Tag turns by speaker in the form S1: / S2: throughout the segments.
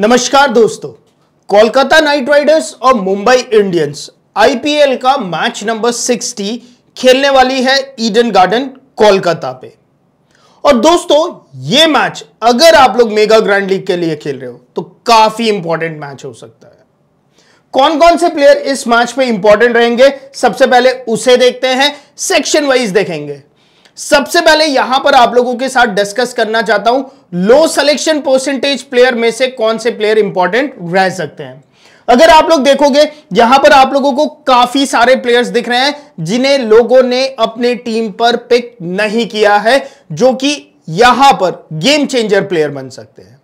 S1: नमस्कार दोस्तों Kolkata Knight Riders और मुंबई इंडियंस आईपीएल का मैच नंबर 60 खेलने वाली है ईडन गार्डन कोलकाता पे और दोस्तों ये मैच अगर आप लोग मेगा ग्रैंड लीग के लिए खेल रहे हो तो काफी इंपॉर्टेंट मैच हो सकता है कौन कौन से प्लेयर इस मैच में इंपॉर्टेंट रहेंगे सबसे पहले उसे देखते हैं सेक्शन वाइज देखेंगे सबसे पहले यहां पर आप लोगों के साथ डिस्कस करना चाहता हूं लो सिलेक्शन परसेंटेज प्लेयर में से कौन से प्लेयर इंपॉर्टेंट रह सकते हैं अगर आप लोग देखोगे यहां पर आप लोगों को काफी सारे प्लेयर्स दिख रहे हैं जिन्हें लोगों ने अपने टीम पर पिक नहीं किया है जो कि यहां पर गेम चेंजर प्लेयर बन सकते हैं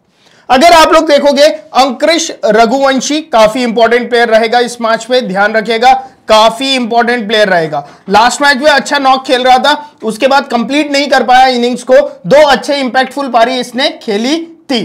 S1: अगर आप लोग देखोगे अंकृश रघुवंशी काफी इंपॉर्टेंट प्लेयर रहेगा इस मैच में ध्यान रखिएगा काफी इंपॉर्टेंट प्लेयर रहेगा लास्ट मैच में अच्छा नॉक खेल रहा था उसके बाद कंप्लीट नहीं कर पाया इनिंग्स को दो अच्छे इंपैक्टफुल पारी इसने खेली थी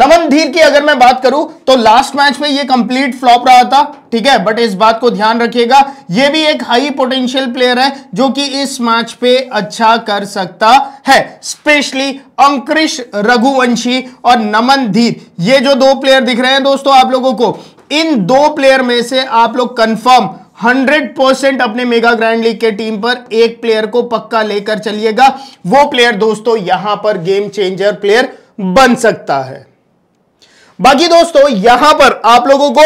S1: नमन धीर की अगर मैं बात करूं तो लास्ट मैच में ये कंप्लीट फ्लॉप रहा था ठीक है बट इस बात को ध्यान रखिएगा ये भी एक हाई पोटेंशियल प्लेयर है जो कि इस मैच पे अच्छा कर सकता है स्पेशली अंकृश रघुवंशी और नमन धीर ये जो दो प्लेयर दिख रहे हैं दोस्तों आप लोगों को इन दो प्लेयर में से आप लोग कंफर्म हंड्रेड परसेंट अपने मेगा ग्रैंड लीग के टीम पर एक प्लेयर को पक्का लेकर चलिएगा वो प्लेयर दोस्तों यहां पर गेम चेंजर प्लेयर बन सकता है बाकी दोस्तों यहां पर आप लोगों को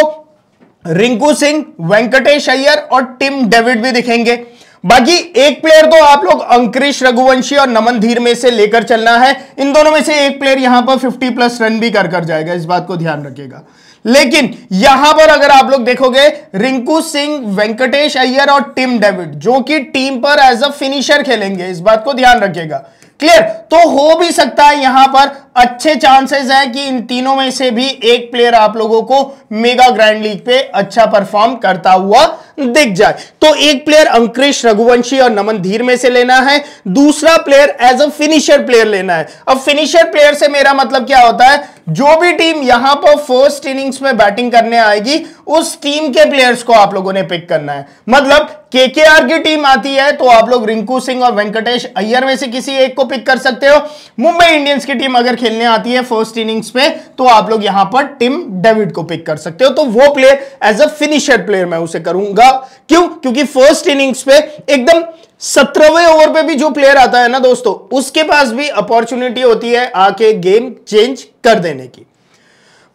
S1: रिंकू सिंह वेंकटेश अय्यर और टिम डेविड भी दिखेंगे बाकी एक प्लेयर तो आप लोग अंकरिश रघुवंशी और नमन धीर में से लेकर चलना है इन दोनों में से एक प्लेयर यहां पर 50 प्लस रन भी कर कर जाएगा इस बात को ध्यान रखिएगा लेकिन यहां पर अगर आप लोग देखोगे रिंकू सिंह वेंकटेश अय्यर और टिम डेविड जो कि टीम पर एज अ फिनिशर खेलेंगे इस बात को ध्यान रखिएगा क्लियर तो हो भी सकता है यहां पर अच्छे चांसेस है कि इन तीनों में से भी एक प्लेयर आप लोगों को मेगा ग्रैंड लीग पे अच्छा परफॉर्म करता हुआ दिख जाए तो एक प्लेयर अंकृश रघुवंशी और नमन धीर में से लेना है दूसरा player as a finisher player लेना है अब फिनिशर प्लेयर से मेरा मतलब क्या होता है जो भी टीम यहां पर फर्स्ट इनिंग्स में बैटिंग करने आएगी उस टीम के प्लेयर्स को आप लोगों ने पिक करना है मतलब केकेआर की टीम आती है तो आप लोग रिंकू सिंह और वेंकटेश अय्यर में से किसी एक को पिक कर सकते हो मुंबई इंडियंस की टीम अगर खेलने आती है फर्स्ट इनिंग्स में तो आप लोग यहां पर टिम डेविड को पिक कर सकते हो तो वो player as a finisher player मैं उसे करूंगा क्यों क्योंकि फर्स्ट इनिंग्स पे एकदम सत्रहवें ओवर पे भी जो प्लेयर आता है ना दोस्तों उसके पास भी अपॉर्चुनिटी होती है आके गेम चेंज कर देने की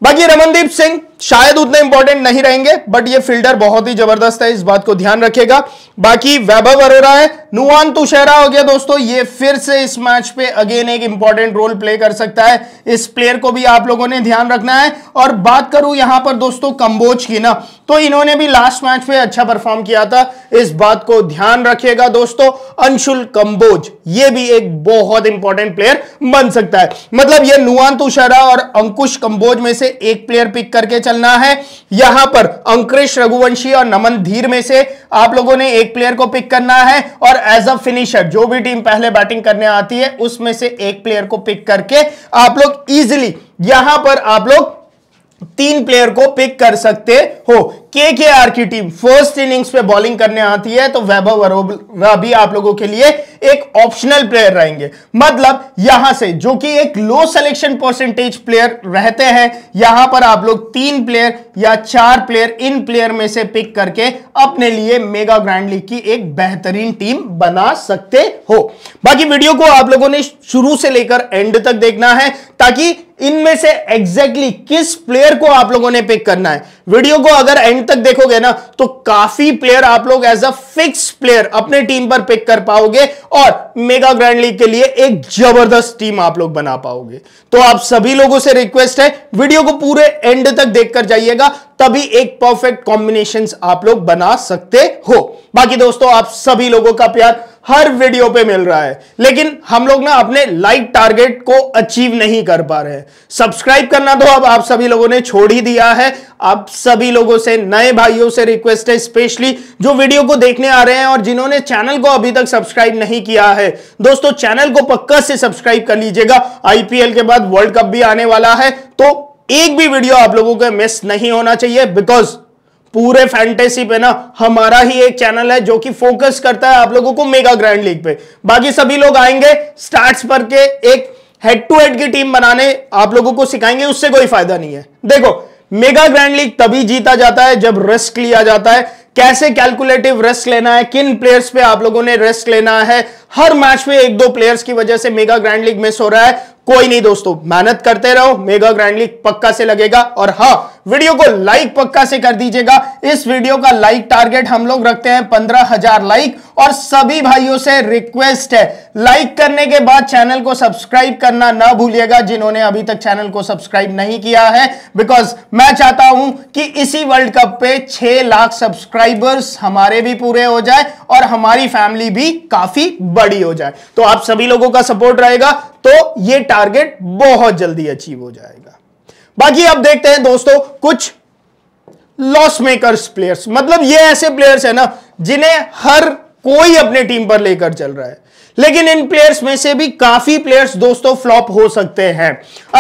S1: बाकी रमनदीप सिंह शायद उतने इंपॉर्टेंट नहीं रहेंगे बट ये फील्डर बहुत ही जबरदस्त है इस बात को ध्यान रखेगा बाकी वैभव अरोरा है नुआन तुशहरा हो गया दोस्तों ये फिर से इस मैच पे अगेन एक इंपॉर्टेंट रोल प्ले कर सकता है इस प्लेयर को भी आप लोगों ने ध्यान रखना है और बात करूं यहां पर दोस्तों कंबोज की ना तो इन्होंने भी लास्ट मैच पे अच्छा परफॉर्म किया था इस बात को ध्यान रखिएगा दोस्तों अंशुल कंबोज ये भी एक बहुत इंपॉर्टेंट प्लेयर बन सकता है मतलब ये नुआन तुशहरा और अंकुश कंबोज में से एक प्लेयर पिक करके चलना है यहां पर अंकुश रघुवंशी और नमन धीर में से आप लोगों ने एक प्लेयर को पिक करना है और एज अ फिनिशर जो भी टीम पहले बैटिंग करने आती है उसमें से एक प्लेयर को पिक करके आप लोग इजिली यहां पर आप लोग तीन प्लेयर को पिक कर सकते हो के के आर की टीम फर्स्ट इनिंग्स पे बॉलिंग करने आती है तो वैभव अरोरा भी आप लोगों के लिए एक ऑप्शनल प्लेयर रहेंगे मतलब यहां से जो कि एक लो सिलेक्शन परसेंटेज प्लेयर रहते हैं यहां पर आप लोग तीन प्लेयर या चार प्लेयर इन प्लेयर में से पिक करके अपने लिए मेगा ग्रैंड लीग की एक बेहतरीन टीम बना सकते हो बाकी वीडियो को आप लोगों ने शुरू से लेकर एंड तक देखना है ताकि इनमें से एग्जैक्टली exactly किस प्लेयर को आप लोगों ने पिक करना है वीडियो को अगर एंड तक देखोगे ना तो काफी प्लेयर आप लोग एज अ फिक्स प्लेयर अपने टीम पर पिक कर पाओगे और मेगा ग्रैंड लीग के लिए एक जबरदस्त टीम आप लोग बना पाओगे तो आप सभी लोगों से रिक्वेस्ट है वीडियो को पूरे एंड तक देखकर जाइएगा तभी एक परफेक्ट कॉम्बिनेशन आप लोग बना सकते हो बाकी दोस्तों आप सभी लोगों का प्यार हर वीडियो पे मिल रहा है लेकिन हम लोग ना अपने लाइक टारगेट को अचीव नहीं कर पा रहे सब्सक्राइब करना तो अब आप सभी लोगों ने छोड़ ही दिया है आप सभी लोगों से नए भाइयों से रिक्वेस्ट है स्पेशली जो वीडियो को देखने आ रहे हैं और जिन्होंने चैनल को अभी तक सब्सक्राइब नहीं किया है है दोस्तों चैनल को पक्का से सब्सक्राइब कर लीजिएगा आईपीएल के बाद वर्ल्ड कप भी आने वाला है तो एक भी वीडियो आप लोगों को मिस नहीं होना चाहिए बिकॉज पूरे फैंटेसी पे ना हमारा ही एक चैनल है जो कि फोकस करता है आप लोगों को मेगा ग्रैंड लीग पे बाकी सभी लोग आएंगे स्टार्ट्स पर के एक हेड टू हेड की टीम बनाने आप लोगों को सिखाएंगे उससे कोई फायदा नहीं है देखो मेगा ग्रैंड लीग तभी जीता जाता है जब रिस्क लिया जाता है कैसे कैलकुलेटिव रिस्क लेना है किन प्लेयर्स पे आप लोगों ने रिस्क लेना है हर मैच में एक दो प्लेयर्स की वजह से मेगा ग्रैंड लीग मिस हो रहा है कोई नहीं दोस्तों मेहनत करते रहो मेगा ग्रैंड लीग पक्का से लगेगा और हाँ वीडियो को लाइक पक्का से कर दीजिएगा इस वीडियो का लाइक टारगेट हम लोग रखते हैं पंद्रह हजार लाइक और सभी भाइयों से रिक्वेस्ट है लाइक करने के बाद चैनल को सब्सक्राइब करना ना भूलिएगा जिन्होंने अभी तक चैनल को सब्सक्राइब नहीं किया है बिकॉज मैं चाहता हूं कि इसी वर्ल्ड कप पे छह लाख सब्सक्राइबर्स हमारे भी पूरे हो जाए और हमारी फैमिली भी काफी बड़ी हो जाए तो आप सभी लोगों का सपोर्ट रहेगा तो ये टारगेट बहुत जल्दी अचीव हो जाएगा बाकी अब देखते हैं दोस्तों कुछ लॉस मेकर्स प्लेयर्स मतलब ये ऐसे प्लेयर्स है ना जिन्हें हर कोई अपने टीम पर लेकर चल रहा है लेकिन इन प्लेयर्स में से भी काफी प्लेयर्स दोस्तों फ्लॉप हो सकते हैं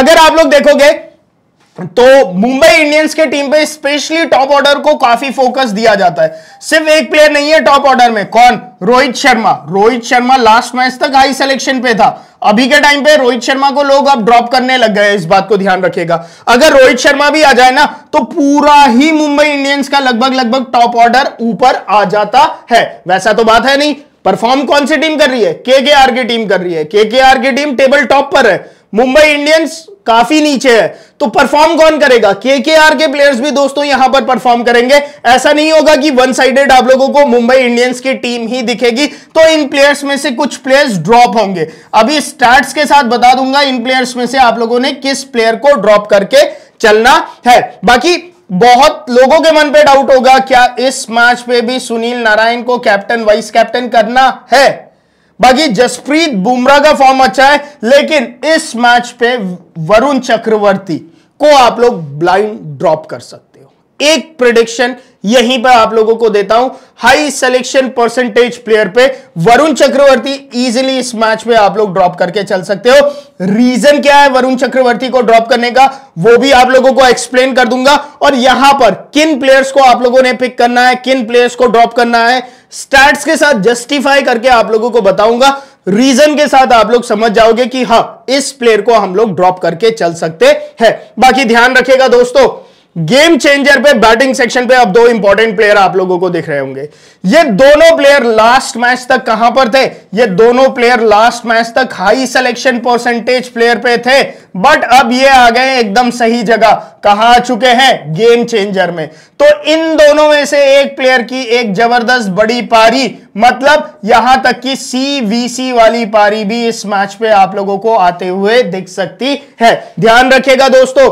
S1: अगर आप लोग देखोगे तो मुंबई इंडियंस के टीम पे स्पेशली टॉप ऑर्डर को काफी फोकस दिया जाता है सिर्फ एक प्लेयर नहीं है टॉप ऑर्डर में कौन रोहित शर्मा रोहित शर्मा लास्ट मैच तक हाई सिलेक्शन पे था अभी के टाइम पे रोहित शर्मा को लोग अब ड्रॉप करने लग गए इस बात को ध्यान रखिएगा अगर रोहित शर्मा भी आ जाए ना तो पूरा ही मुंबई इंडियंस का लगभग लगभग टॉप ऑर्डर ऊपर आ जाता है वैसा तो बात है नहीं परफॉर्म कौन सी टीम कर रही है के आर की टीम कर रही है के आर की टीम टेबल टॉप पर है मुंबई इंडियंस काफी नीचे है तो परफॉर्म कौन करेगा केकेआर के प्लेयर्स भी दोस्तों यहां पर परफॉर्म करेंगे ऐसा नहीं होगा कि वन साइडेड आप लोगों को मुंबई इंडियंस की टीम ही दिखेगी तो इन प्लेयर्स में से कुछ प्लेयर्स ड्रॉप होंगे अभी स्टैट्स के साथ बता दूंगा इन प्लेयर्स में से आप लोगों ने किस प्लेयर को ड्रॉप करके चलना है बाकी बहुत लोगों के मन पे डाउट होगा क्या इस मैच पे भी सुनील नारायण को कैप्टन वाइस कैप्टन करना है बाकी जसप्रीत बुमराह का फॉर्म अच्छा है लेकिन इस मैच पे वरुण चक्रवर्ती को आप लोग ब्लाइंड ड्रॉप कर सकते एक प्रोडिक्शन यहीं पर आप लोगों को देता हूं हाई सिलेक्शन परसेंटेज प्लेयर पे वरुण चक्रवर्ती इजीली इस मैच में आप लोग ड्रॉप करके चल सकते हो रीजन क्या है वरुण चक्रवर्ती को ड्रॉप करने का वो भी आप लोगों को एक्सप्लेन कर दूंगा और यहां पर किन प्लेयर्स को आप लोगों ने पिक करना है किन प्लेयर्स को ड्रॉप करना है स्टैट्स के साथ जस्टिफाई करके आप लोगों को बताऊंगा रीजन के साथ आप लोग समझ जाओगे कि हाँ इस प्लेयर को हम लोग ड्रॉप करके चल सकते हैं बाकी ध्यान रखेगा दोस्तों गेम चेंजर पे बैटिंग सेक्शन पे अब दो इंपॉर्टेंट प्लेयर आप लोगों को दिख रहे होंगे ये दोनों प्लेयर लास्ट मैच तक कहां पर थे ये दोनों प्लेयर लास्ट मैच तक हाई सिलेक्शन परसेंटेज प्लेयर पे थे बट अब ये आ गए एकदम सही जगह कहा आ चुके हैं गेम चेंजर में तो इन दोनों में से एक प्लेयर की एक जबरदस्त बड़ी पारी मतलब यहां तक कि सीवीसी वाली पारी भी इस मैच पे आप लोगों को आते हुए दिख सकती है ध्यान रखिएगा दोस्तों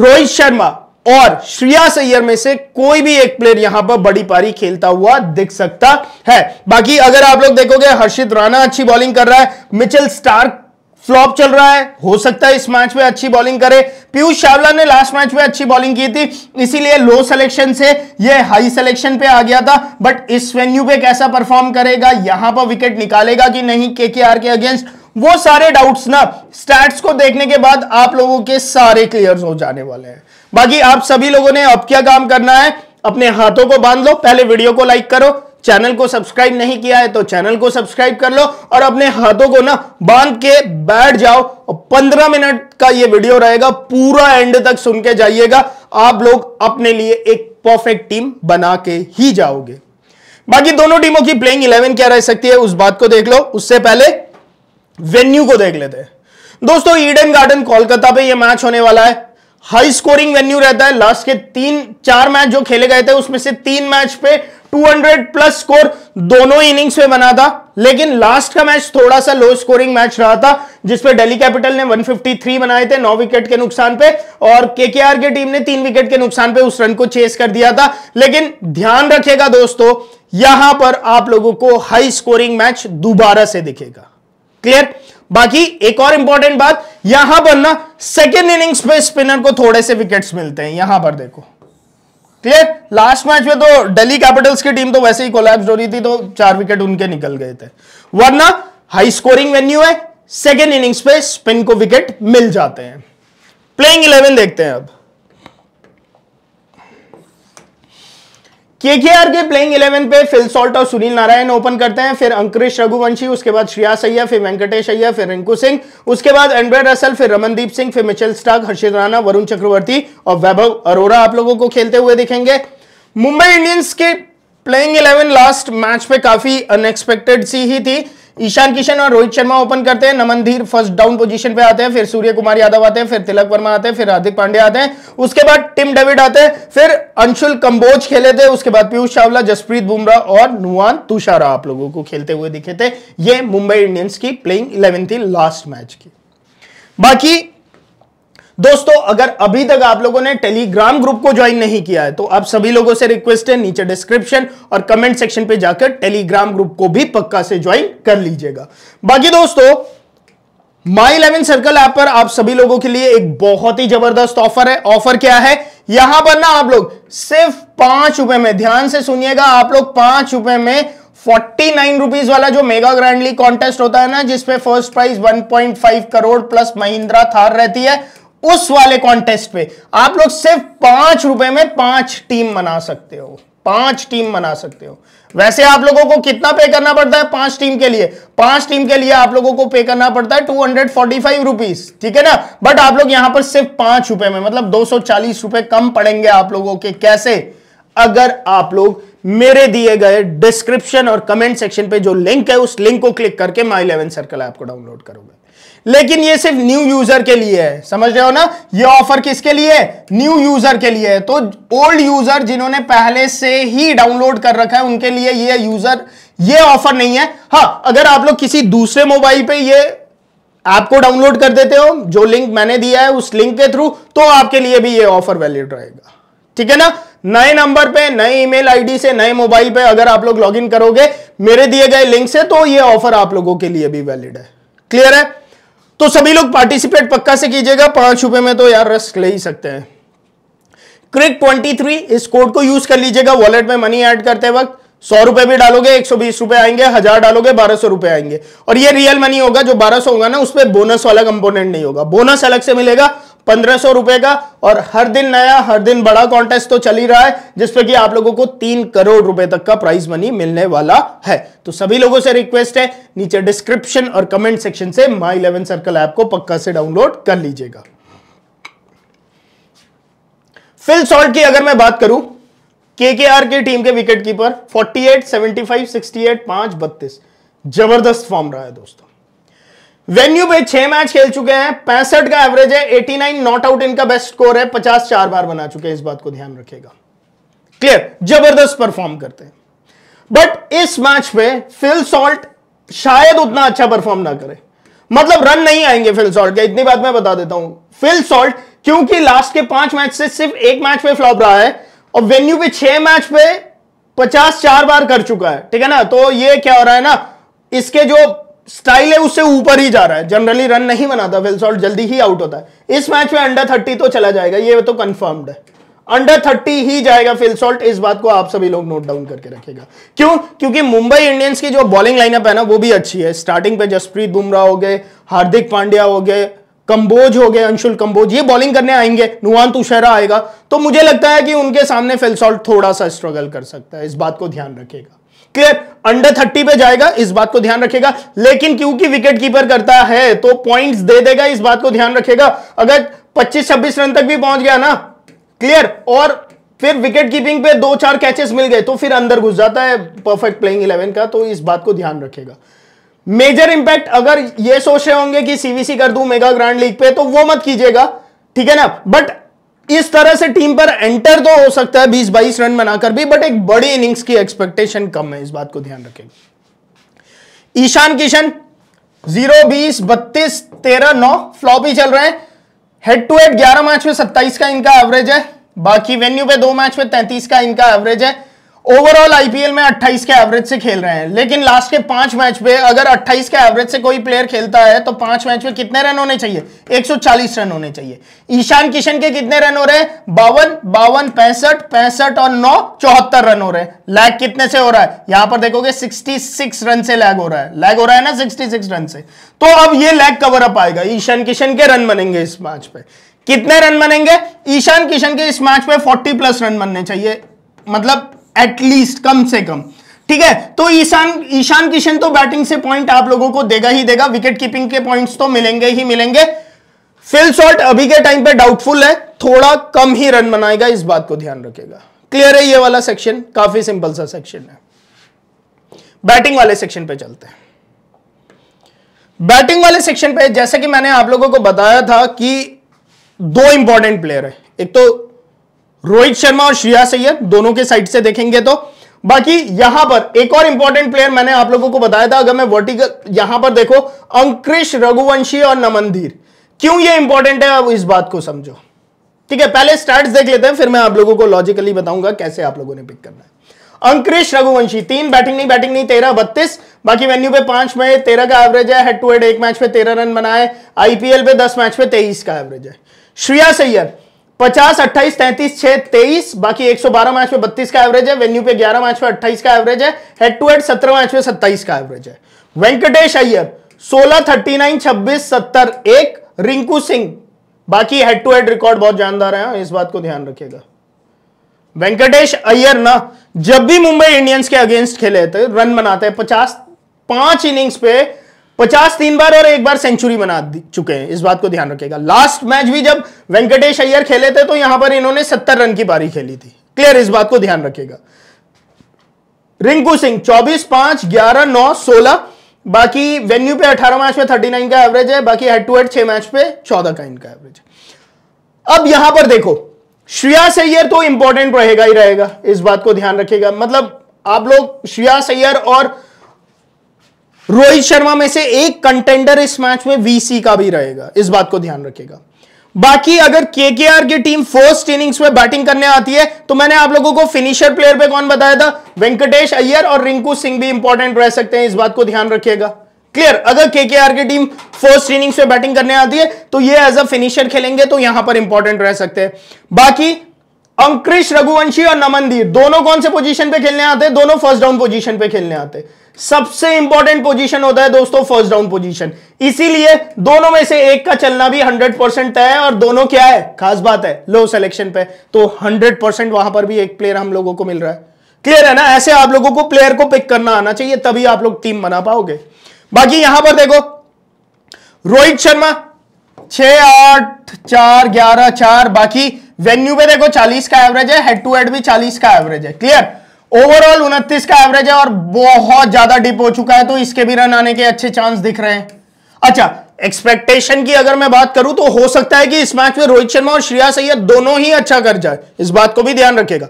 S1: रोहित शर्मा और श्रिया सैयर में से कोई भी एक प्लेयर यहां पर बड़ी पारी खेलता हुआ दिख सकता है बाकी अगर आप लोग देखोगे हर्षित राणा अच्छी बॉलिंग कर रहा है मिचेल स्टार्क फ्लॉप चल रहा है हो सकता है इस मैच में अच्छी बॉलिंग करे पीयूष चावला ने लास्ट मैच में अच्छी बॉलिंग की थी इसीलिए लो सिलेक्शन से ये हाई सिलेक्शन पे आ गया था बट इस वेन्यू पे कैसा परफॉर्म करेगा यहां पर विकेट निकालेगा कि नहीं के के आर के अगेंस्ट वो सारे डाउट्स ना स्टैट्स को देखने के बाद आप लोगों के सारे क्लियर हो जाने वाले हैं बाकी आप सभी लोगों ने अब क्या काम करना है अपने हाथों को बांध लो पहले वीडियो को लाइक करो चैनल को सब्सक्राइब नहीं किया है तो चैनल को सब्सक्राइब कर लो और अपने हाथों को ना बांध के बैठ जाओ और पंद्रह मिनट का ये वीडियो रहेगा पूरा एंड तक सुन के जाइएगा आप लोग अपने लिए एक परफेक्ट टीम बना के ही जाओगे बाकी दोनों टीमों की प्लेइंग इलेवन क्या रह सकती है उस बात को देख लो उससे पहले वेन्यू को देख लेते हैं दोस्तों ईडन गार्डन कोलकाता पे ये मैच होने वाला है हाई स्कोरिंग वेन्यू रहता है लास्ट के तीन चार मैच जो खेले गए थे उसमें से तीन मैच पे 200 प्लस स्कोर दोनों इनिंग्स में बना था लेकिन लास्ट का मैच थोड़ा सा लो स्कोरिंग मैच रहा था जिसपे दिल्ली कैपिटल ने 153 बनाए थे नौ विकेट के नुकसान पे और केकेआर की टीम ने तीन विकेट के नुकसान पे उस रन को चेस कर दिया था लेकिन ध्यान रखेगा दोस्तों यहां पर आप लोगों को हाई स्कोरिंग मैच दोबारा से दिखेगा क्लियर बाकी एक और इंपॉर्टेंट बात यहां पर ना सेकेंड इनिंग्स पे स्पिनर को थोड़े से विकेट्स मिलते हैं यहां पर देखो क्लियर लास्ट मैच में तो दिल्ली कैपिटल्स की टीम तो वैसे ही कोलैप्स हो रही थी तो चार विकेट उनके निकल गए थे वरना हाई स्कोरिंग वेन्यू है सेकेंड इनिंग्स पे स्पिन को विकेट मिल जाते हैं प्लेइंग इलेवन देखते हैं अब केकेआर के प्लेइंग इलेवन पे फिल सॉल्ट और सुनील नारायण ओपन करते हैं फिर अंकुरिश रघुवंशी उसके बाद श्रिया सैया फिर वेंकटेश अय्यर फिर रिंकू सिंह उसके बाद एंड्रेड रसल फिर रमनदीप सिंह फिर मिचेल स्टाक हर्षित राणा वरुण चक्रवर्ती और वैभव अरोरा आप लोगों को खेलते हुए दिखेंगे मुंबई इंडियंस के प्लेइंग इलेवन लास्ट मैच पे काफी अनएक्सपेक्टेड सी ही थी ईशान किशन और रोहित शर्मा ओपन करते हैं नमन धीर फर्स्ट डाउन पोजीशन पे आते हैं फिर सूर्य कुमार यादव आते हैं फिर तिलक वर्मा आते हैं फिर हार्दिक पांडे आते हैं उसके बाद टिम डेविड आते हैं फिर अंशुल कंबोज खेले थे उसके बाद पीयूष चावला जसप्रीत बुमराह और नुआन तुषारा आप लोगों को खेलते हुए दिखे थे ये मुंबई इंडियंस की प्लेइंग इलेवन थी लास्ट मैच की बाकी दोस्तों अगर अभी तक आप लोगों ने टेलीग्राम ग्रुप को ज्वाइन नहीं किया है तो आप सभी लोगों से रिक्वेस्ट है नीचे डिस्क्रिप्शन और कमेंट सेक्शन पे जाकर टेलीग्राम ग्रुप को भी पक्का से ज्वाइन कर लीजिएगा बाकी दोस्तों माई इलेवन सर्कल ऐप पर आप सभी लोगों के लिए एक बहुत ही जबरदस्त ऑफर है ऑफर क्या है यहां पर ना आप लोग सिर्फ पांच रुपए में ध्यान से सुनिएगा आप लोग पांच रुपए में फोर्टी नाइन रुपीज वाला जो मेगा ग्रैंडली कॉन्टेस्ट होता है ना जिसमें first prize five crore plus Mahindra Thar रहती है उस वाले कॉन्टेस्ट पे आप लोग सिर्फ पांच रुपए में पांच टीम बना सकते हो पांच टीम बना सकते हो वैसे आप लोगों को कितना पे करना पड़ता है पांच टीम के लिए पांच टीम के लिए आप लोगों को पे करना पड़ता है two hundred forty five rupees ठीक है ना बट आप लोग यहां पर सिर्फ पांच रुपए में मतलब दो सौ चालीस रुपए कम पड़ेंगे आप लोगों के कैसे अगर आप लोग मेरे दिए गए डिस्क्रिप्शन और कमेंट सेक्शन पे जो लिंक है उस लिंक को क्लिक करके माई इलेवन सर्कल ऐप को डाउनलोड करोगे लेकिन ये सिर्फ न्यू यूजर के लिए है समझ रहे हो ना ये ऑफर किसके लिए है न्यू यूजर के लिए है तो ओल्ड यूजर जिन्होंने पहले से ही डाउनलोड कर रखा है उनके लिए ये यूजर ये ऑफर नहीं है हाँ अगर आप लोग किसी दूसरे मोबाइल पे ये ऐप को डाउनलोड कर देते हो जो लिंक मैंने दिया है उस लिंक के थ्रू तो आपके लिए भी ये ऑफर वैलिड रहेगा ठीक है ना नए नंबर पे नए ईमेल आईडी से नए मोबाइल पे अगर आप लोग लॉगिन करोगे मेरे दिए गए लिंक से तो ये ऑफर आप लोगों के लिए भी वैलिड है क्लियर है तो सभी लोग पार्टिसिपेट पक्का से कीजिएगा पांच रुपए में तो यार रस्क ले ही सकते हैं क्रिक 23 इस कोड को यूज कर लीजिएगा वॉलेट में मनी ऐड करते वक्त सौ रुपए भी डालोगे एक सौ बीस रुपए आएंगे हजार डालोगे बारह सौ रुपए आएंगे और ये रियल मनी होगा जो बारह सौ होगा ना उसमें बोनस वाला कंपोनेंट नहीं होगा बोनस अलग से मिलेगा पंद्रह सौ रुपए का और हर दिन नया हर दिन बड़ा कॉन्टेस्ट तो चल ही रहा है जिसपे कि आप लोगों को तीन करोड़ रुपए तक का प्राइज मनी मिलने वाला है तो सभी लोगों से रिक्वेस्ट है नीचे डिस्क्रिप्शन और कमेंट सेक्शन से माई इलेवन सर्कल ऐप को पक्का से डाउनलोड कर लीजिएगा फिल सॉल्ट की अगर मैं बात करूं केकेआर की टीम के wicket keeper forty eight seventy five sixty eight पांच बत्तीस जबरदस्त फॉर्म रहा है दोस्तों वेन्यू पे छह मैच खेल चुके हैं पैंसठ का एवरेज है एटी नाइन नॉट आउट इनका बेस्ट स्कोर है पचास चार बार बना चुके हैं इस बात को ध्यान रखेगा क्लियर जबरदस्त परफॉर्म करते हैं बट इस मैच पे फिल सॉल्ट शायद उतना अच्छा परफॉर्म ना करे मतलब रन नहीं आएंगे फिल सॉल्ट के इतनी बात मैं बता देता हूं फिल सॉल्ट क्योंकि लास्ट के पांच मैच से सिर्फ एक मैच पे फ्लॉप रहा है और वेन्यू पे छह मैच पे पचास चार बार कर चुका है ठीक है ना तो ये क्या हो रहा है ना इसके जो स्टाइल है उससे ऊपर ही जा रहा है जनरली रन नहीं बनाता विल्सॉल्ट जल्दी ही आउट होता है इस मैच में अंडर थर्टी तो चला जाएगा ये तो कंफर्म्ड है अंडर थर्टी ही जाएगा फिलसॉल्ट इस बात को आप सभी लोग नोट डाउन करके रखेगा क्यों क्योंकि मुंबई इंडियंस की जो बॉलिंग लाइनअप है ना वो भी अच्छी है स्टार्टिंग पे जसप्रीत बुमराह हो गए हार्दिक पांड्या हो गए कंबोज हो गए अंशुल कंबोज ये बॉलिंग करने आएंगे नुआन तुशहरा आएगा तो मुझे लगता है कि उनके सामने फिलसॉल्ट थोड़ा सा स्ट्रगल कर सकता है इस बात को ध्यान रखेगा क्लियर अंडर थर्टी पे जाएगा इस बात को ध्यान रखेगा लेकिन क्योंकि विकेट कीपर करता है तो पॉइंट दे देगा इस बात को ध्यान रखेगा अगर पच्चीस छब्बीस रन तक भी पहुंच गया ना क्लियर और फिर विकेट कीपिंग पे दो चार कैचेस मिल गए तो फिर अंदर घुस जाता है परफेक्ट प्लेइंग इलेवन का तो इस बात को ध्यान रखेगा मेजर इंपैक्ट अगर ये सोच रहे होंगे कि सीवीसी कर दू मेगा ग्रांड लीग पे तो वो मत कीजिएगा ठीक है ना बट इस तरह से टीम पर एंटर तो हो सकता है 20-22 रन बनाकर भी बट एक बड़ी इनिंग्स की एक्सपेक्टेशन कम है इस बात को ध्यान रखेगा ईशान किशन जीरो बीस बत्तीस तेरह नौ फ्लॉप ही चल रहे हैं हेड टू हेड ग्यारह मैच में सत्ताईस का इनका एवरेज है बाकी वेन्यू पे दो मैच में तैतीस का इनका एवरेज है ओवरऑल आईपीएल में 28 के एवरेज से खेल रहे हैं लेकिन लास्ट के पांच मैच पे अगर 28 के एवरेज से कोई प्लेयर खेलता है तो पांच मैच में कितने रन होने चाहिए 140 रन होने चाहिए ईशान किशन के कितने रन हो रहे हैं बावन बावन पैंसठ पैंसठ और नौ चौहत्तर रन हो रहे हैं लैग कितने से हो रहा है यहां पर देखोगे 66 रन से लैग हो रहा है लैग हो रहा है ना सिक्सटी रन से तो अब ये लैग कवर अप आएगा ईशान किशन के रन बनेंगे इस मैच पे कितने रन बनेंगे ईशान किशन के इस मैच पे फोर्टी प्लस रन बनने चाहिए मतलब एटलीस्ट कम से कम ठीक है तो ईशान ईशान किशन तो बैटिंग से पॉइंट आप लोगों को देगा ही देगा विकेट कीपिंग के पॉइंट्स तो मिलेंगे ही मिलेंगे फिल शॉट अभी के टाइम पे डाउटफुल है थोड़ा कम ही रन बनाएगा इस बात को ध्यान रखेगा क्लियर है ये वाला सेक्शन काफी सिंपल सा सेक्शन है बैटिंग वाले सेक्शन पे चलते हैं बैटिंग वाले सेक्शन पे जैसे कि मैंने आप लोगों को बताया था कि दो इंपॉर्टेंट प्लेयर है एक तो रोहित शर्मा और श्रेया सैयद दोनों के साइड से देखेंगे तो बाकी यहां पर एक और इंपॉर्टेंट प्लेयर मैंने आप लोगों को बताया था अगर मैं वर्टिकल यहां पर देखो अंकृश रघुवंशी और नमनधीर क्यों ये इंपॉर्टेंट है अब इस बात को समझो ठीक है पहले स्टार्ट देख लेते हैं फिर मैं आप लोगों को लॉजिकली बताऊंगा कैसे आप लोगों ने पिक करना है अंकृश रघुवंशी तीन बैटिंग नहीं बैटिंग नहीं तेरह बत्तीस बाकी वेन्यू पे पांच में तेरह का एवरेज है हेड टू हेड एक मैच पे तेरह रन बनाए आईपीएल पे दस मैच पे तेईस का एवरेज है श्रिया सैयद पचास अट्ठाईस तैतीस छह तेईस बाकी एक सौ बारह मैच में बत्तीस का एवरेज है वेन्यू पे ग्यारह मैच में अट्ठाईस का एवरेज है हेड टू हेड सत्रह मैच में सत्ताईस का एवरेज है वेंकटेश अय्यर सोलह थर्टी नाइन छब्बीस सत्तर एक रिंकू सिंह बाकी हेड टू हेड रिकॉर्ड बहुत जानदार है इस बात को ध्यान रखिएगा वेंकटेश अय्यर ना जब भी मुंबई इंडियंस के अगेंस्ट खेले थे तो रन बनाते हैं पचास पांच इनिंग्स पे पचास तीन बार और एक बार सेंचुरी बना चुके हैं इस बात को ध्यान रखेगा लास्ट मैच भी जब वेंकटेश अय्यर खेले थे तो यहां पर इन्होंने सत्तर रन की पारी खेली थी क्लियर इस बात को ध्यान रखेगा रिंकू सिंह चौबीस पांच ग्यारह नौ सोलह बाकी वेन्यू पे 18 मैच पे 39 का एवरेज है बाकी हेड टू हेड छह मैच पे चौदह का इनका एवरेज है अब यहां पर देखो श्रिया सैयर तो इंपॉर्टेंट रहेगा ही रहेगा इस बात को ध्यान रखेगा मतलब आप लोग श्रिया सैयर और रोहित शर्मा में से एक कंटेंडर इस मैच में वीसी का भी रहेगा इस बात को ध्यान रखेगा बाकी अगर केकेआर की टीम फर्स्ट इनिंग्स में बैटिंग करने आती है तो मैंने आप लोगों को फिनिशर प्लेयर पे कौन बताया था वेंकटेश अय्यर और रिंकू सिंह भी इंपॉर्टेंट रह सकते हैं इस बात को ध्यान रखिएगा क्लियर अगर केकेआर की टीम फर्स्ट इनिंग्स में बैटिंग करने आती है तो ये एज अ फिनिशर खेलेंगे तो यहां पर इंपॉर्टेंट रह सकते हैं बाकी अंकृश रघुवंशी और नमनदीप दोनों कौन से पोजीशन पे खेलने आते हैं दोनों फर्स्ट डाउन पोजीशन पे खेलने आते हैं सबसे इंपॉर्टेंट पोजीशन होता है दोस्तों फर्स्ट डाउन पोजीशन इसीलिए दोनों में से एक का चलना भी 100 परसेंट तय है और दोनों क्या है खास बात है लो सिलेक्शन पे तो 100 परसेंट वहां पर भी एक प्लेयर हम लोगों को मिल रहा है क्लियर है ना ऐसे आप लोगों को प्लेयर को पिक करना आना चाहिए तभी आप लोग टीम बना पाओगे बाकी यहां पर देखो रोहित शर्मा छह आठ चार ग्यारह चार बाकी वेन्यू पे देखो 40 का एवरेज है हेड टू हेड भी 40 का एवरेज है क्लियर ओवरऑल उनतीस का एवरेज है और बहुत ज्यादा डिप हो चुका है तो इसके भी रन आने के अच्छे चांस दिख रहे हैं अच्छा एक्सपेक्टेशन की अगर मैं बात करूं तो हो सकता है कि इस मैच में रोहित शर्मा और श्रेया सैयद दोनों ही अच्छा कर जाए इस बात को भी ध्यान रखेगा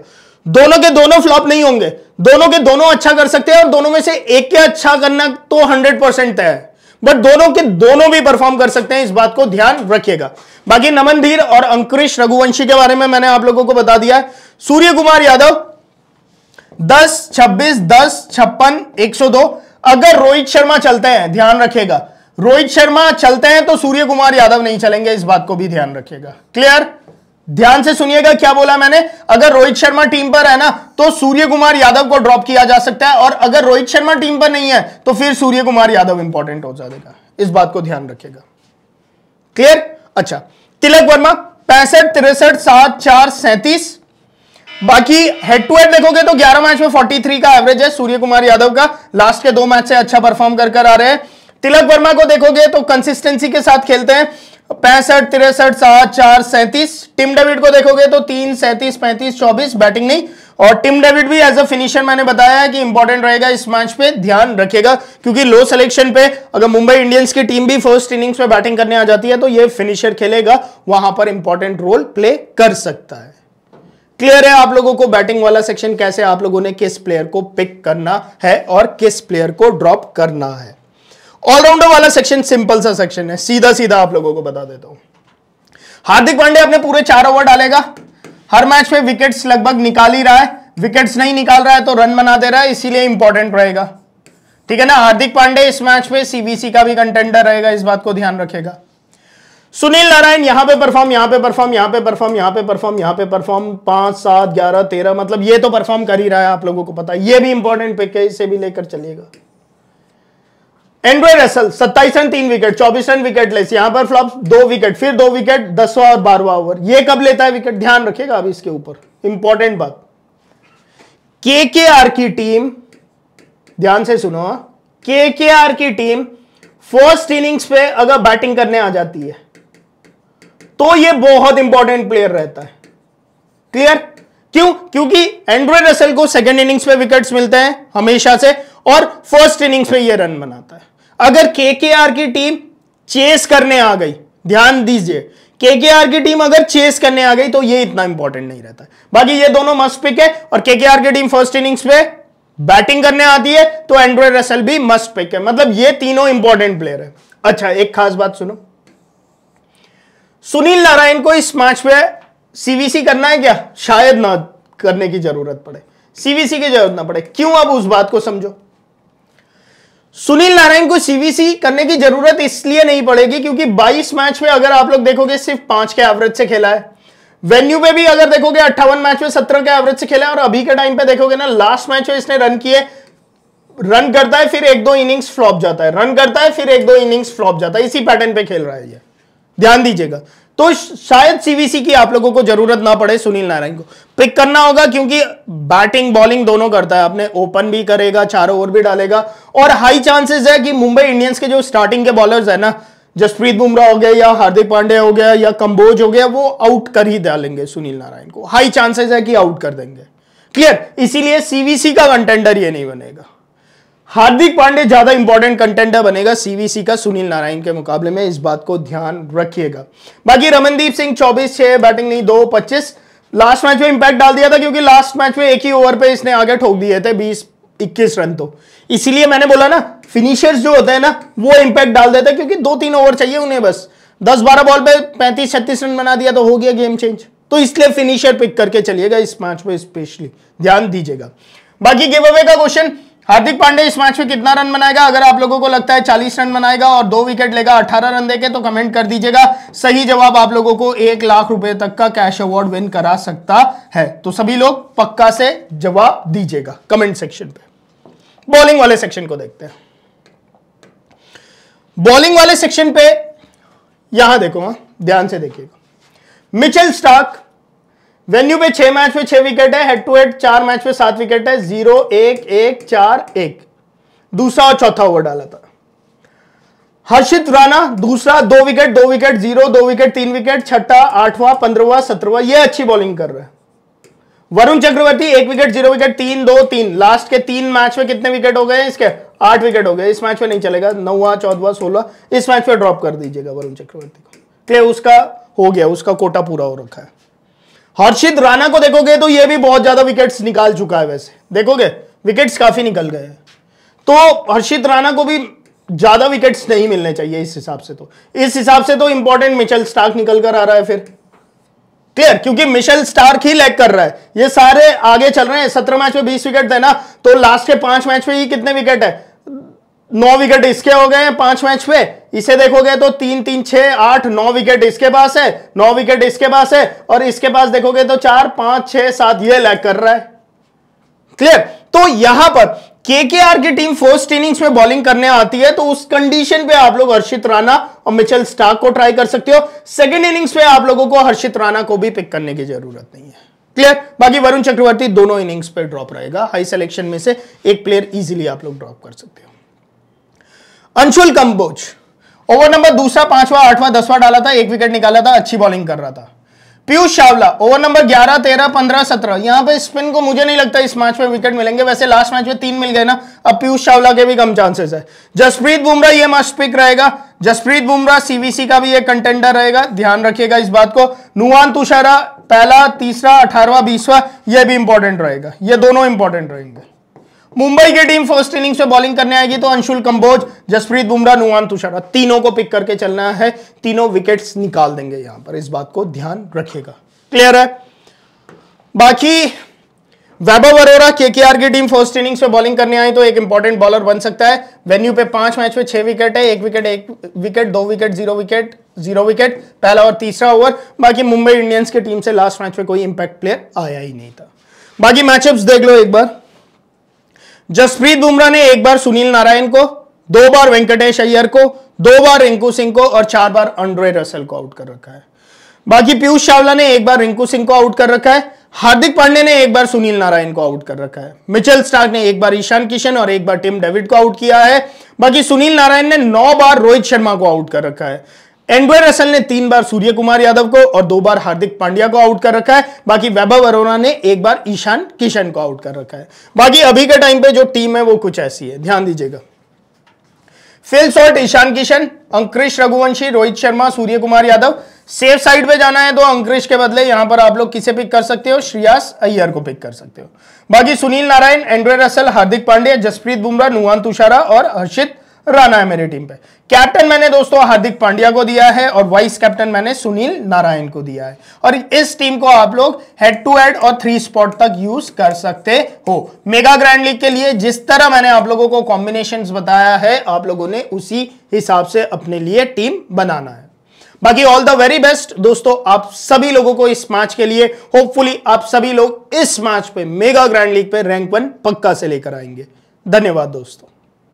S1: दोनों के दोनों फ्लॉप नहीं होंगे दोनों के दोनों अच्छा कर सकते हैं और दोनों में से एक के अच्छा करना तो हंड्रेड परसेंट तय है बट दोनों के दोनों भी परफॉर्म कर सकते हैं इस बात को ध्यान रखिएगा बाकी नमन धीर और अंकुरेश रघुवंशी के बारे में मैंने आप लोगों को बता दिया है सूर्य कुमार यादव दस छब्बीस दस छप्पन एक सौ दो अगर रोहित शर्मा चलते हैं ध्यान रखिएगा रोहित शर्मा चलते हैं तो सूर्य कुमार यादव नहीं चलेंगे इस बात को भी ध्यान रखिएगा क्लियर ध्यान से सुनिएगा क्या बोला मैंने अगर रोहित शर्मा टीम पर है ना तो सूर्य कुमार यादव को ड्रॉप किया जा सकता है और अगर रोहित शर्मा टीम पर नहीं है तो फिर सूर्य कुमार यादव इंपॉर्टेंट हो जाएगा इस बात को ध्यान रखिएगा क्लियर अच्छा तिलक वर्मा पैंसठ तिरसठ सात चार सैंतीस बाकी हेड टू हेड देखोगे तो ग्यारह मैच में फोर्टी का एवरेज है सूर्य कुमार यादव का लास्ट के दो मैच से अच्छा परफॉर्म कर कर आ रहे हैं तिलक वर्मा को देखोगे तो कंसिस्टेंसी के साथ खेलते हैं पैंसठ तिरसठ सात चार सैंतीस टिम डेविड को देखोगे तो तीन सैंतीस पैंतीस चौबीस बैटिंग नहीं और टिम डेविड भी एज अ फिनिशर मैंने बताया है कि इंपॉर्टेंट रहेगा इस मैच पे ध्यान रखेगा क्योंकि लो सिलेक्शन पे अगर मुंबई इंडियंस की टीम भी फर्स्ट इनिंग्स में बैटिंग करने आ जाती है तो ये फिनिशर खेलेगा वहां पर इंपॉर्टेंट रोल प्ले कर सकता है क्लियर है आप लोगों को बैटिंग वाला सेक्शन कैसे आप लोगों ने किस प्लेयर को पिक करना है और किस प्लेयर को ड्रॉप करना है ऑलराउंडर वाला सेक्शन सिंपल सा सेक्शन है सीधा सीधा आप लोगों को बता देता हूं हार्दिक पांडे अपने पूरे चार ओवर डालेगा हर मैच में विकेट्स लगभग निकाल ही रहा है विकेट्स नहीं निकाल रहा है तो रन बना दे रहा है इसीलिए इंपॉर्टेंट रहेगा ठीक है ना हार्दिक पांडे इस मैच में सीबीसी का भी कंटेंडर रहेगा इस बात को ध्यान रखेगा सुनील नारायण यहां पे परफॉर्म यहां पे परफॉर्म यहां पे परफॉर्म यहां पे परफॉर्म यहां पे परफॉर्म पांच सात ग्यारह तेरह मतलब ये तो परफॉर्म कर ही रहा है आप लोगों को पता है ये भी इंपॉर्टेंट पिक है इसे भी लेकर चलिएगा एंड्रॉय रसल सत्ताईस रन तीन विकेट चौबीस रन विकेट लेस यहां पर फ्लॉप दो विकेट फिर दो विकेट दसवा और बारवा ओवर ये कब लेता है विकेट ध्यान रखिएगा अभी इसके ऊपर इंपॉर्टेंट बात के के आर की टीम ध्यान से सुनो के के आर की टीम फर्स्ट इनिंग्स पे अगर बैटिंग करने आ जाती है तो ये बहुत इंपॉर्टेंट प्लेयर रहता है क्लियर क्यों क्योंकि एंड्रॉय रसल को सेकेंड इनिंग्स पे विकेट्स मिलते हैं हमेशा से और फर्स्ट इनिंग्स पे ये रन बनाता है अगर केकेआर की टीम चेस करने आ गई ध्यान दीजिए केकेआर की टीम अगर चेस करने आ गई तो ये इतना इंपॉर्टेंट नहीं रहता बाकी ये दोनों मस्ट पिक है और केकेआर की टीम फर्स्ट इनिंग्स पे बैटिंग करने आती है तो एंड्रॉयड रसल भी मस्ट पिक है मतलब ये तीनों इंपॉर्टेंट प्लेयर है अच्छा एक खास बात सुनो सुनील नारायण को इस मैच पे सीवीसी करना है क्या शायद ना करने की जरूरत पड़े सीवीसी की जरूरत ना पड़े क्यों अब उस बात को समझो सुनील नारायण को सीवीसी करने की जरूरत इसलिए नहीं पड़ेगी क्योंकि 22 मैच में अगर आप लोग देखोगे सिर्फ पांच के एवरेज से खेला है वेन्यू पे भी अगर देखोगे अट्ठावन मैच में सत्रह के एवरेज से खेला है और अभी के टाइम पे देखोगे ना लास्ट मैच में इसने रन किए रन करता है फिर एक दो इनिंग्स फ्लॉप जाता है रन करता है फिर एक दो इनिंग्स फ्लॉप जाता है इसी पैटर्न पे खेल रहा है ये ध्यान दीजिएगा तो शायद सीवीसी की आप लोगों को जरूरत ना पड़े सुनील नारायण को पिक करना होगा क्योंकि बैटिंग बॉलिंग दोनों करता है अपने ओपन भी करेगा चार ओवर भी डालेगा और हाई चांसेस है कि मुंबई इंडियंस के जो स्टार्टिंग के बॉलर्स है ना जसप्रीत बुमराह हो गया या हार्दिक पांडे हो गया या कंबोज हो गया वो आउट कर ही डालेंगे सुनील नारायण को हाई चांसेस है कि आउट कर देंगे क्लियर इसीलिए सीवीसी का कंटेंडर ये नहीं बनेगा हार्दिक पांडे ज्यादा इंपॉर्टेंट कंटेंटर बनेगा सीवीसी का सुनील नारायण के मुकाबले में इस बात को ध्यान रखिएगा बाकी रमनदीप सिंह 24 छह बैटिंग नहीं दो 25 लास्ट मैच में इंपैक्ट डाल दिया था क्योंकि लास्ट मैच में एक ही ओवर पे इसने आगे ठोक दिए थे 20 21 रन तो इसीलिए मैंने बोला ना फिनिशर्स जो होते हैं ना वो इंपैक्ट डाल देते क्योंकि दो तीन ओवर चाहिए उन्हें बस दस बारह बॉल पे पैंतीस छत्तीस रन बना दिया तो हो गया गेम चेंज तो इसलिए फिनिशर पिक करके चलिएगा इस मैच में स्पेशली ध्यान दीजिएगा बाकी गिव अवे का क्वेश्चन हार्दिक पांडे इस मैच में कितना रन बनाएगा अगर आप लोगों को लगता है 40 रन बनाएगा और दो विकेट लेगा 18 रन देके तो कमेंट कर दीजिएगा सही जवाब आप लोगों को एक लाख रुपए तक का कैश अवार्ड विन करा सकता है तो सभी लोग पक्का से जवाब दीजिएगा कमेंट सेक्शन पे बॉलिंग वाले सेक्शन को देखते हैं बॉलिंग वाले सेक्शन पे यहां देखो हाँ, ध्यान से देखिएगा मिचेल स्टार्क वेन्यू पे छह मैच में छह विकेट है हेड टू हेड चार मैच में सात विकेट है जीरो एक एक चार एक दूसरा और चौथा ओवर डाला था हर्षित राणा दूसरा दो विकेट दो विकेट जीरो दो विकेट तीन विकेट छठा आठवां पंद्रवा सत्रहवा ये अच्छी बॉलिंग कर रहा है वरुण चक्रवर्ती एक विकेट जीरो विकेट तीन दो तीन लास्ट के तीन मैच में कितने विकेट हो गए इसके आठ विकेट हो गए इस मैच में नहीं चलेगा नौवा चौदवा सोलह इस मैच में ड्रॉप कर दीजिएगा वरुण चक्रवर्ती को उसका हो गया उसका कोटा पूरा हो रखा है हर्षित राणा को देखोगे तो ये भी बहुत ज्यादा विकेट्स निकाल चुका है वैसे देखोगे विकेट्स काफी निकल गए हैं तो हर्षित राणा को भी ज्यादा विकेट्स नहीं मिलने चाहिए इस हिसाब से तो इस हिसाब से तो इंपॉर्टेंट मिशल स्टार्क निकल कर आ रहा है फिर क्लियर क्योंकि मिशेल स्टार्क ही लैग कर रहा है ये सारे आगे चल रहे हैं सत्रह मैच में बीस विकेट है ना तो लास्ट के पांच मैच में ही कितने विकेट है नौ विकेट इसके हो गए हैं पांच मैच पे इसे देखोगे तो तीन तीन छह आठ नौ विकेट इसके पास है नौ विकेट इसके पास है और इसके पास देखोगे तो चार पांच छह सात ये लैग कर रहा है क्लियर तो यहां पर केकेआर की टीम फर्स्ट इनिंग्स में बॉलिंग करने आती है तो उस कंडीशन पे आप लोग हर्षित राणा और मिचेल स्टार्क को ट्राई कर सकते हो सेकेंड इनिंग्स में आप लोगों को हर्षित राणा को भी पिक करने की जरूरत नहीं है क्लियर बाकी वरुण चक्रवर्ती दोनों इनिंग्स पे ड्रॉप रहेगा हाई सिलेक्शन में से एक प्लेयर इजिली आप लोग ड्रॉप कर सकते हो अंशुल कंबोज ओवर नंबर दूसरा पांचवा आठवां दसवां डाला था एक विकेट निकाला था अच्छी बॉलिंग कर रहा था पीयूष चावला ओवर नंबर 11, 13, 15, 17 यहां पे स्पिन को मुझे नहीं लगता इस मैच में विकेट मिलेंगे वैसे लास्ट मैच में तीन मिल गए ना अब पीयूष चावला के भी कम चांसेस है जसप्रीत बुमराह ये मस्ट पिक रहेगा जसप्रीत बुमराह सीवीसी का भी एक कंटेंडर रहेगा ध्यान रखिएगा इस बात को नुआन तुषारा पहला तीसरा अठारवा बीसवा यह भी इंपॉर्टेंट रहेगा ये दोनों इंपॉर्टेंट रहेंगे मुंबई की टीम फर्स्ट इनिंग्स में बॉलिंग करने आएगी तो अंशुल कंबोज जसप्रीत बुमराह नुआन तुषारा तीनों को पिक करके चलना है तीनों विकेट्स निकाल देंगे यहां पर इस बात को ध्यान रखिएगा क्लियर है बाकी वैभव अरोरा केकेआर की टीम फर्स्ट इनिंग्स में बॉलिंग करने आई तो एक इंपॉर्टेंट बॉलर बन सकता है वेन्यू पे पांच मैच में छह विकेट है एक विकेट एक विकेट दो wicket zero wicket zero wicket पहला और तीसरा ओवर बाकी मुंबई इंडियंस की टीम से लास्ट मैच में कोई इंपैक्ट प्लेयर आया ही नहीं था बाकी मैचअप्स देख लो एक बार जसप्रीत बुमराह ने एक बार सुनील नारायण को दो बार वेंकटेश अय्यर को दो बार रिंकू सिंह को और चार बार अंड्रे रसल को आउट कर रखा है बाकी पीयूष चावला ने एक बार रिंकू सिंह को आउट कर रखा है हार्दिक पांडे ने एक बार सुनील नारायण को आउट कर रखा है मिचेल स्टार्क ने एक बार ईशान किशन और एक बार टीम डेविड को आउट किया है बाकी सुनील नारायण ने नौ बार रोहित शर्मा को आउट कर रखा है एंड्वे रसल ने तीन बार सूर्य कुमार यादव को और दो बार हार्दिक पांड्या को आउट कर रखा है बाकी वैभव अरोरा ने एक बार ईशान किशन को आउट कर रखा है बाकी अभी के टाइम पे जो टीम है वो कुछ ऐसी है ध्यान दीजिएगा Phil Salt Ishan Kishan Angkrish Raghuvanshi Rohit Sharma Surya Kumar Yadav safe side पे जाना है तो अंकृश के बदले यहां पर आप लोग किसे पिक कर सकते हो श्रियास अय्यर को पिक कर सकते हो बाकी सुनील नारायण एंड्रे रसल हार्दिक पांड्या जसप्रीत बुमराह नुआन तुषारा और हर्षित रहना है मेरी टीम पे कैप्टन मैंने दोस्तों हार्दिक पांड्या को दिया है और वाइस कैप्टन मैंने सुनील नारायण को दिया है और इस टीम को आप लोग हेड टू हेड और थ्री स्पॉट तक यूज कर सकते हो मेगा ग्रैंड लीग के लिए जिस तरह मैंने आप लोगों को कॉम्बिनेशन बताया है आप लोगों ने उसी हिसाब से अपने लिए टीम बनाना है बाकी ऑल द वेरी बेस्ट दोस्तों आप सभी लोगों को इस मैच के लिए होपफुली आप सभी लोग इस मैच पे मेगा ग्रैंड लीग पे रैंक वन पक्का से लेकर आएंगे धन्यवाद दोस्तों